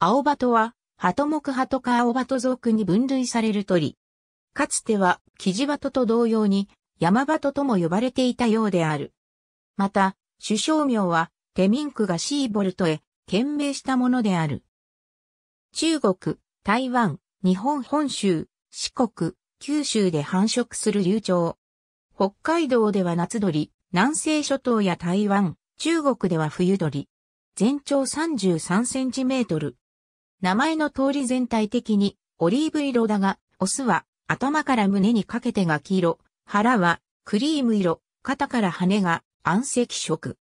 青バトは、ハモクハトか青バト族に分類される鳥。かつては、キジバトと同様に、ヤマバトとも呼ばれていたようである。また、首相名は、テミンクがシーボルトへ、懸命したものである。中国、台湾、日本本州、四国、九州で繁殖する流鳥。北海道では夏鳥、南西諸島や台湾、中国では冬鳥。全長33センチメートル、名前の通り全体的にオリーブ色だが、オスは頭から胸にかけてが黄色、腹はクリーム色、肩から羽が暗赤色。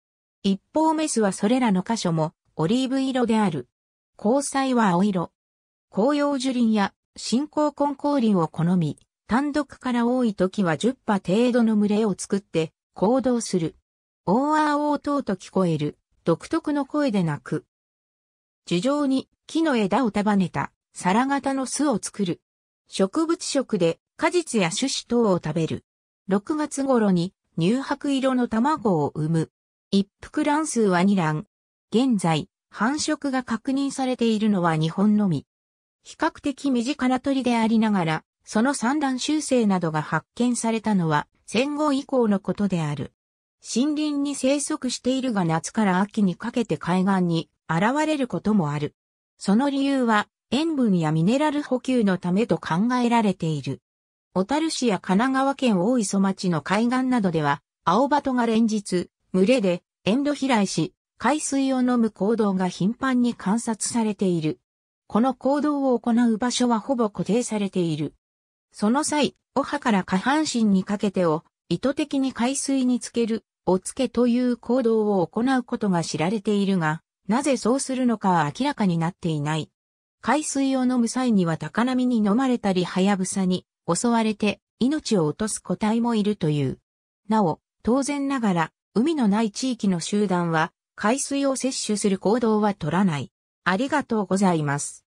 一方メスはそれらの箇所もオリーブ色である。交際は青色。紅葉樹林や新興根高林を好み、単独から多い時は10羽程度の群れを作って行動する。オーアーオーと聞こえる独特の声で鳴く。樹上に木の枝を束ねた皿型の巣を作る。植物食で果実や種子等を食べる。6月頃に乳白色の卵を産む。一服卵数は2卵。現在、繁殖が確認されているのは日本のみ。比較的身近な鳥でありながら、その産卵修正などが発見されたのは戦後以降のことである。森林に生息しているが夏から秋にかけて海岸に現れることもある。その理由は塩分やミネラル補給のためと考えられている。小樽市や神奈川県大磯町の海岸などでは、青バトが連日、群れでン路飛来し、海水を飲む行動が頻繁に観察されている。この行動を行う場所はほぼ固定されている。その際、お葉から下半身にかけてを意図的に海水につける、おつけという行動を行うことが知られているが、なぜそうするのかは明らかになっていない。海水を飲む際には高波に飲まれたりはやぶさに襲われて命を落とす個体もいるという。なお、当然ながら、海のない地域の集団は、海水を摂取する行動は取らない。ありがとうございます。